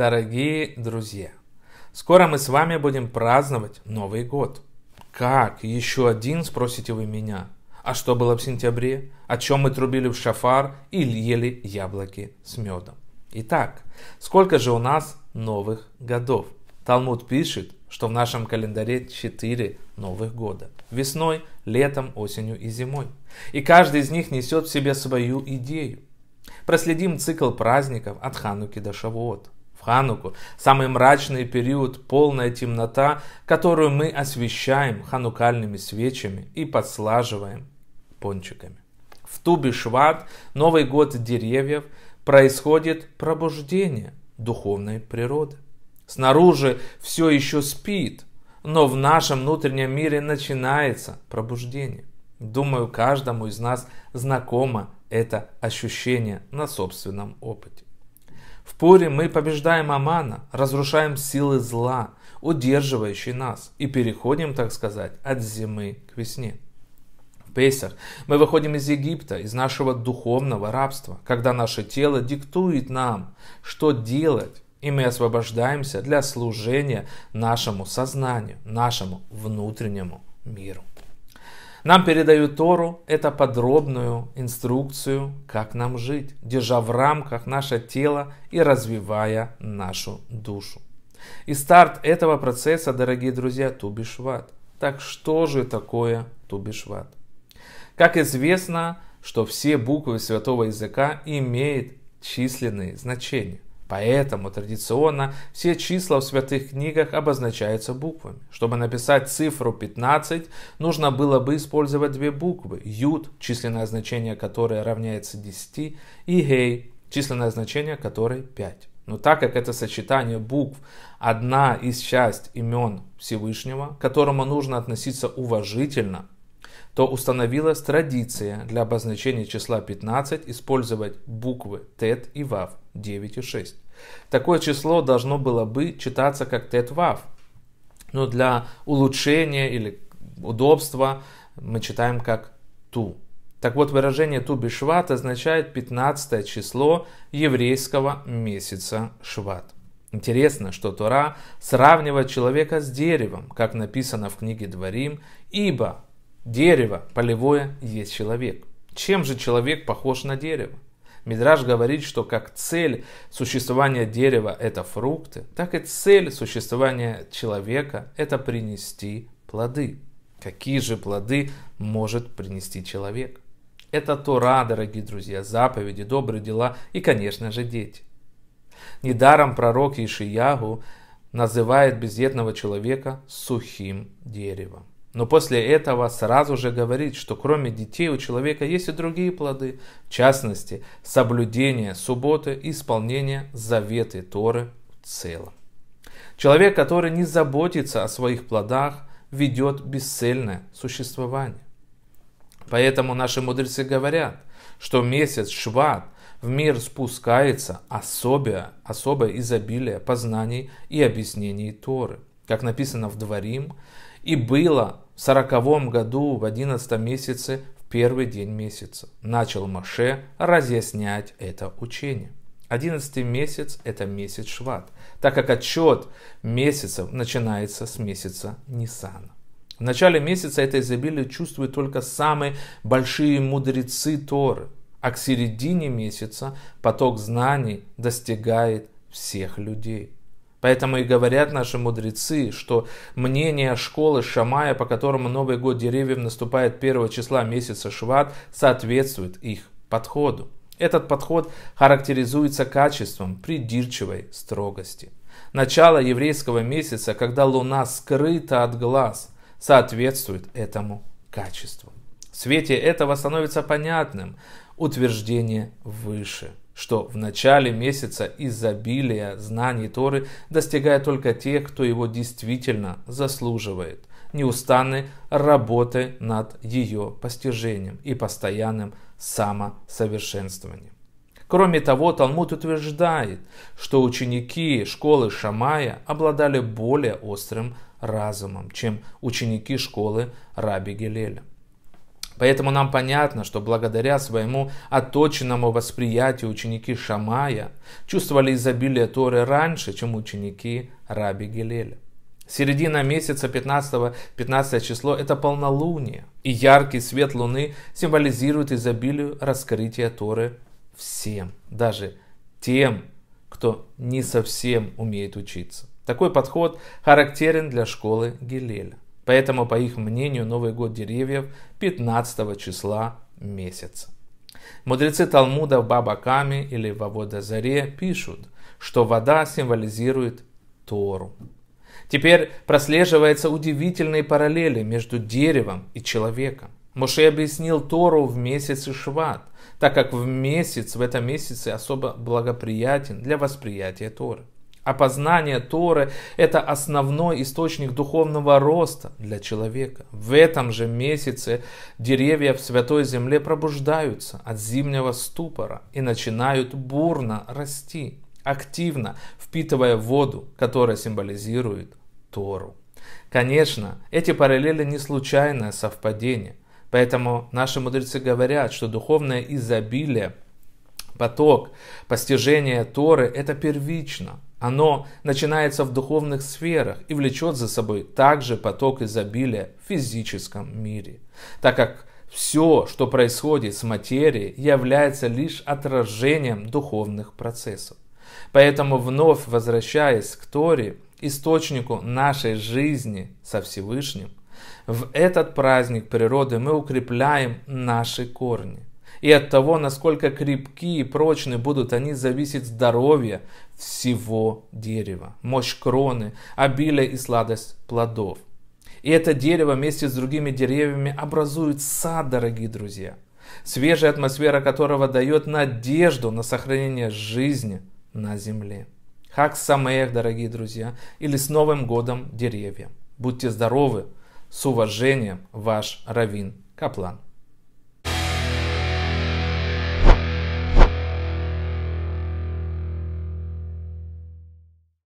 Дорогие друзья, скоро мы с вами будем праздновать Новый год. Как? Еще один, спросите вы меня. А что было в сентябре? О чем мы трубили в шафар и ели яблоки с медом? Итак, сколько же у нас новых годов? Талмуд пишет, что в нашем календаре 4 новых года. Весной, летом, осенью и зимой. И каждый из них несет в себе свою идею. Проследим цикл праздников от Хануки до Шавуота в Хануку, самый мрачный период, полная темнота, которую мы освещаем ханукальными свечами и подслаживаем пончиками. В Туби-Шват, Новый год деревьев, происходит пробуждение духовной природы. Снаружи все еще спит, но в нашем внутреннем мире начинается пробуждение. Думаю, каждому из нас знакомо это ощущение на собственном опыте. В Пуре мы побеждаем Амана, разрушаем силы зла, удерживающие нас, и переходим, так сказать, от зимы к весне. В Песах мы выходим из Египта, из нашего духовного рабства, когда наше тело диктует нам, что делать, и мы освобождаемся для служения нашему сознанию, нашему внутреннему миру. Нам передают Тору, это подробную инструкцию, как нам жить, держа в рамках наше тело и развивая нашу душу. И старт этого процесса, дорогие друзья, Тубишват. Так что же такое Тубишват? Как известно, что все буквы святого языка имеют численные значения. Поэтому традиционно все числа в святых книгах обозначаются буквами. Чтобы написать цифру 15, нужно было бы использовать две буквы. Юд, численное значение которой равняется 10, и гей, численное значение которой 5. Но так как это сочетание букв одна из часть имен Всевышнего, к которому нужно относиться уважительно, то установилась традиция для обозначения числа 15 использовать буквы тет и вав 9 и 6. Такое число должно было бы читаться как тет вав. Но для улучшения или удобства мы читаем как ту. Так вот, выражение ту бешват означает 15 число еврейского месяца шват. Интересно, что Тора сравнивает человека с деревом, как написано в книге Дворим, ибо Дерево полевое есть человек. Чем же человек похож на дерево? Мидраж говорит, что как цель существования дерева – это фрукты, так и цель существования человека – это принести плоды. Какие же плоды может принести человек? Это Тора, дорогие друзья, заповеди, добрые дела и, конечно же, дети. Недаром пророк Ишиягу называет бездетного человека сухим деревом. Но после этого сразу же говорит, что кроме детей у человека есть и другие плоды, в частности, соблюдение субботы и исполнение заветы Торы в целом. Человек, который не заботится о своих плодах, ведет бесцельное существование. Поэтому наши мудрецы говорят, что месяц Шват в мир спускается особое, особое изобилие познаний и объяснений Торы. Как написано в Дворим, и было в сороковом году, в одиннадцатом месяце, в первый день месяца, начал Маше разъяснять это учение. Одиннадцатый месяц – это месяц Шват, так как отчет месяцев начинается с месяца Нисана. В начале месяца это изобилие чувствуют только самые большие мудрецы Торы, а к середине месяца поток знаний достигает всех людей. Поэтому и говорят наши мудрецы, что мнение школы Шамая, по которому Новый год деревьев наступает 1 числа месяца Шват, соответствует их подходу. Этот подход характеризуется качеством придирчивой строгости. Начало еврейского месяца, когда луна скрыта от глаз, соответствует этому качеству. В свете этого становится понятным утверждение выше – что в начале месяца изобилие знаний Торы достигает только тех, кто его действительно заслуживает, неустанной работы над ее постижением и постоянным самосовершенствованием. Кроме того, Талмуд утверждает, что ученики школы Шамая обладали более острым разумом, чем ученики школы Раби Гелеля. Поэтому нам понятно, что благодаря своему оточенному восприятию ученики Шамая чувствовали изобилие Торы раньше, чем ученики Раби Гелеля. Середина месяца 15, 15 число – это полнолуние, и яркий свет луны символизирует изобилие раскрытия Торы всем, даже тем, кто не совсем умеет учиться. Такой подход характерен для школы Гелеля. Поэтому, по их мнению, Новый год деревьев 15 числа месяца. Мудрецы Талмуда в Бабакаме или в Заре пишут, что вода символизирует Тору. Теперь прослеживаются удивительные параллели между деревом и человеком. Моше объяснил Тору в месяц Шват, так как в месяц, в этом месяце особо благоприятен для восприятия Торы. Опознание Торы – это основной источник духовного роста для человека. В этом же месяце деревья в Святой Земле пробуждаются от зимнего ступора и начинают бурно расти, активно впитывая воду, которая символизирует Тору. Конечно, эти параллели не случайное совпадение, поэтому наши мудрецы говорят, что духовное изобилие, поток, постижение Торы – это первично – оно начинается в духовных сферах и влечет за собой также поток изобилия в физическом мире, так как все, что происходит с материей, является лишь отражением духовных процессов. Поэтому вновь возвращаясь к Торе, источнику нашей жизни со Всевышним, в этот праздник природы мы укрепляем наши корни. И от того, насколько крепки и прочны будут они, зависит здоровье всего дерева, мощь кроны, обилие и сладость плодов. И это дерево вместе с другими деревьями образует сад, дорогие друзья, свежая атмосфера которого дает надежду на сохранение жизни на земле. Хак Самеях, дорогие друзья, или с Новым годом деревья. Будьте здоровы! С уважением, ваш Равин Каплан.